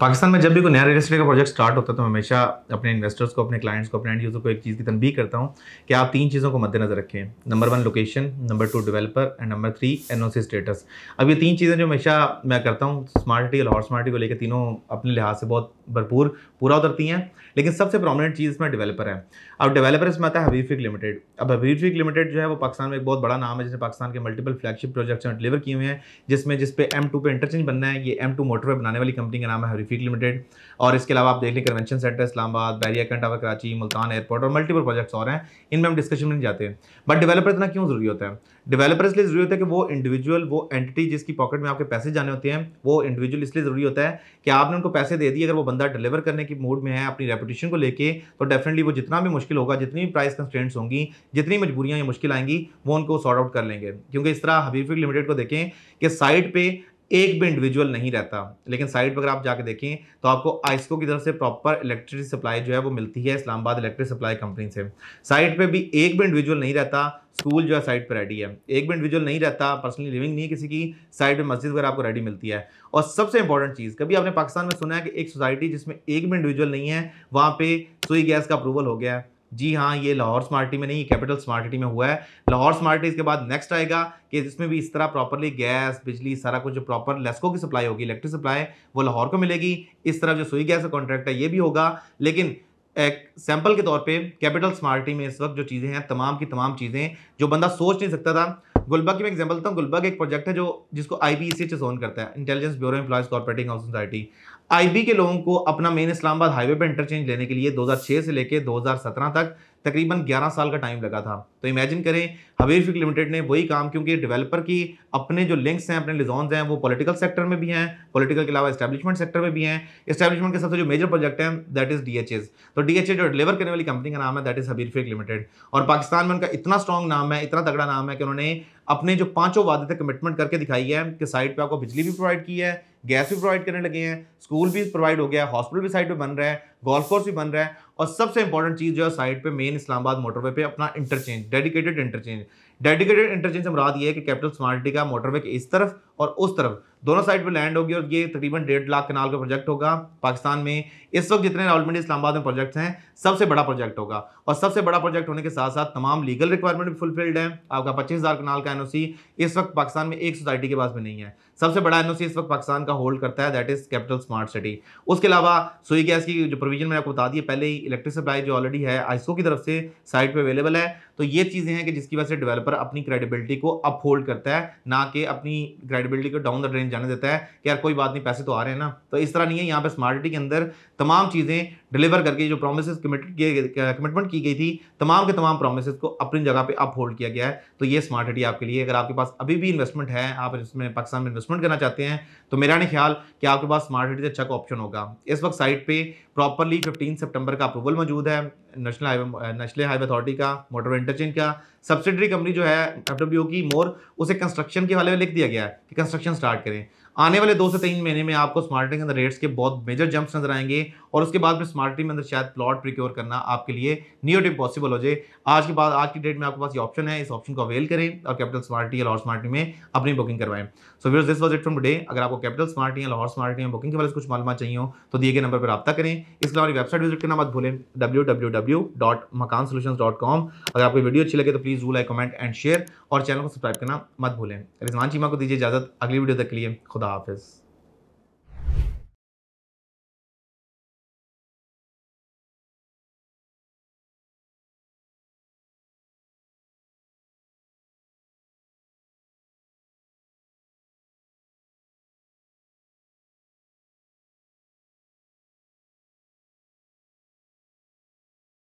पाकिस्तान में जब भी कोई नया रियल स्टेट का प्रोजेक्ट स्टार्ट होता है तो हमेशा अपने इन्वेस्टर्स को अपने क्लाइंट्स को अपने एंड यूज़र को एक चीज़ की तनबी करता हूँ कि आप तीन चीज़ों को मद्देनजर रखें number one location number two developer and number three एन स्टेटस अब ये तीन चीज़ें जो हमेशा मैं करता हूँ स्मार्ट डील और स्मार्ट को लेकर तीनों अपने लिहाज से बहुत भरपूर पूरा उतरती हैं लेकिन सबसे प्रोमिनेंट चीज़ इसमें डेवलपर है अब डेवलपर इसमें आता है हबीफिक लिमिटेड अब हबीफिक लिमिटेड जो है वो पाकिस्तान में एक बहुत बड़ा नाम है जिसने पाकिस्तान के मल्टीपल फ्लैगशिप प्रोजेक्ट्स में डिलीवर किए हुए हैं जिसमें जिस पे एम टू पे इंटरचेंज बनना है ये एम टू मोटरवे बनाने वाली कंपनी का नाम है हबीफिक लिमिटेड और इसके अलावा आप देख लें कन्वेंशन सेंटर इस्लाबाद बैरिया कंटा कराची मुल्तान एयरपोर्ट और मल्टीपल प्रोजेक्ट्स और हैं इनमें हम डिस्कशन में नहीं जाते बट डेवलपर इतना क्यों जरूरी होता है डेवलपर्स लिए जरूरी होता है कि वो इंडिविजुअल वो एंटिटी जिसकी पॉकेट में आपके पैसे जाने होते हैं वो इंडिविजुअल इसलिए ज़रूरी होता है कि आपने उनको पैसे दे दिए अगर वो बंदा डिलीवर करने की मूड में है अपनी रेपुटेशन को लेके तो डेफिनेटली वो जितना भी मुश्किल होगा जितनी भी प्राइस कंस्टेंट्स होंगी जितनी मजबूरियाँ या मुश्किल आएंगी वो उनको सॉर्ट आउट कर लेंगे क्योंकि इस तरह हबीफिक लिमिटेड को देखें कि साइट पर एक भी इंडिविजुअल नहीं रहता लेकिन साइड पर अगर आप जाके देखें तो आपको आइस्को की तरफ से प्रॉपर इलेक्ट्रिसिटी सप्लाई जो है वो मिलती है इस्लामाबाद इलेक्ट्रिक सप्लाई कंपनी से साइड पे भी एक भी इंडिविजुअल नहीं रहता स्कूल जो है साइड पर रेडी है एक भी इंडिविजुअल नहीं रहता पर्सनली लिविंग नहीं है किसी की साइड पर मस्जिद वगैरह आपको रेडी मिलती है और सबसे इंपॉर्टेंट चीज़ कभी आपने पाकिस्तान में सुना है कि एक सोसाइटी जिसमें एक भी इंडिविजुअल नहीं है वहाँ पर सुई गैस का अप्रूवल हो गया है जी हाँ ये लाहौर स्मार्ट में नहीं कैपिटल स्मार्ट सिटी में हुआ है लाहौर स्मार्ट सिटी इसके बाद नेक्स्ट आएगा कि इसमें भी इस तरह प्रॉपरली गैस बिजली सारा कुछ जो प्रॉपर लेस्को की सप्लाई होगी इलेक्ट्रिक सप्लाई वो लाहौर को मिलेगी इस तरफ जो सुई गैस का कॉन्ट्रैक्ट है ये भी होगा लेकिन एक सैंपल के तौर पर कैपिटल स्मार्ट सिटी में इस वक्त जो चीज़ें हैं तमाम की तमाम चीज़ें जो बंदा सोच नहीं सकता था गुलबा की मैं एग्जाम्पल देता हूँ गुलबा एक प्रोजेक्ट है जो जिसको आई बी ओन करता है intelligence bureau employees cooperating house society IB के लोगों को अपना मेन इस्लामाबाद हाईवे पर इंटरचेंज लेने के लिए 2006 से लेकर 2017 तक तकरीबन 11 साल का टाइम लगा था तो इमेजिन करें हवेरफिक लिमिटेड ने वही काम क्योंकि डेवलपर की अपने जो लिंक्स हैं अपने लिजॉन्स हैं वो पॉलिटिकल सेक्टर में भी हैं पॉलिटिकल के अलावा स्टैब्लिशमेंट सेक्टर में भी हैं इस्टेब्लिशमेंट के सबसे जो मेजर प्रोजेक्ट हैं दैट इज डी तो डी जो डिलीवर करने वाली कंपनी का नाम है दैट इज हबीरफिक लिमिटेड और पाकिस्तान में उनका इतना स्ट्रॉन्ग नाम है इतना तगड़ा नाम है कि उन्होंने अपने जो पाँचों वादे थे कमिटमेंट करके दिखाई है कि साइट पर आपको बिजली भी प्रोवाइड की है गैस भी प्रोवाइड करने लगे हैं स्कूल भी प्रोवाइड हो गया हॉस्पिटल भी साइड पर बन रहा है गोल्फ कोर्स भी बन रहा है और सबसे इंपॉर्टेंट चीज़ जो है साइड पे मेन इस्लामाबाद मोटरवे पे अपना interchange dedicated interchange dedicated interchange से मुराद ये है कि कैपिटल स्मार्ट सिटी का मोटरवे के इस तरफ और उस तरफ दोनों साइड पे लैंड होगी और ये तकरीबन डेढ़ लाख कनाल का प्रोजेक्ट होगा पाकिस्तान में इस वक्त जितने ऑलमेडी इस्लामाबाद में प्रोजेक्ट्स हैं सबसे बड़ा प्रोजेक्ट होगा और सबसे बड़ा प्रोजेक्ट होने के साथ साथ तमाम लीगल रिक्वायरमेंट भी फुलफिल्ड है आपका पच्चीस हज़ार कनाल का एन इस वक्त पाकिस्तान में एक सोसाइटी के पास भी नहीं है सबसे बड़ा एन इस वक्त पाकिस्तान का होल्ड करता है that is capital smart city उसके अलावा सुई गैस की जो प्रोविजन मैंने आपको बता दी पहले ही इलेक्ट्रिक सप्लाई जो ऑलरेडी है आइसो की तरफ से साइट पर अवेलेबल है तो ये चीज़ें हैं कि जिसकी वजह से डेवलपर अपनी क्रेडिबिलिटी को अप होल्ड करता है ना कि अपनी क्रेडिबिलिटी को डाउन द ड्रेन जाने देता है कि यार कोई बात नहीं पैसे तो आ रहे हैं ना तो इस तरह नहीं है यहाँ पर स्मार्टिटी के अंदर तमाम चीज़ें डिलीवर करके जो प्रोमिस कमिटमेंट की गई थी तमाम के तमाम प्रोमिस को अपनी जगह पर अप होल्ड किया गया है तो ये स्मार्टिटी आपके लिए अगर आपके पास अभी भी इन्वेस्टमेंट है आप इसमें पाकिस्तान में इन्वेस्टमेंट करना चाहते हैं तो मेरा नहीं ख्याल कि आपके पास स्मार्टिटी से अच्छा ऑप्शन होगा इस वक्त साइट पर प्रॉपरली फिफ्टीन सेप्टेम्बर का अप्रूवल मौजूद है national highway national highway authority का मोटर इंटरचेंज का सब्सिडरी कंपनी जो है एफ की मोर उसे कंस्ट्रक्शन के हवाले में लिख दिया गया है कि कंस्ट्रक्शन स्टार्ट करें आने वाले दो से तीन महीने में आपको स्मार्टिंग के अंदर रेट्स के बहुत मेजर जंप्स नजर आएंगे और उसके बाद में स्मार्टिंग में अंदर शायद प्लॉट प्रिक्योर करना आपके लिए न्यू टिप पॉसिबल हो जाए आज के बाद आज की डेट में आपके पास ये ऑप्शन है इस ऑप्शन को अवेल करें और कैपिटल स्मार्टी या लॉर्ड स्मार्टी में अपनी बुकिंग करवाएं so we're this was it from today अगर आपको कैपिटल स्मार्टी या लॉर्ड स्मार्टी में बुकिंग के बारे में कुछ मालूम चाहिए हो तो दिए गए नंबर पर रब्ता करें इसके अलावा वेबसाइट विजिट करना मत भूलें W W W dot Makaan solution dot com अगर आपको वीडियो अच्छी लगे तो प्लीज़ वो लाइक कमेंट एंड शेयर और चैनल को सब्सक्राइब करना मत भूलें रिजवान चीमा को दीजिए इजाजत अगली वीडियो तक के लिए खुदा office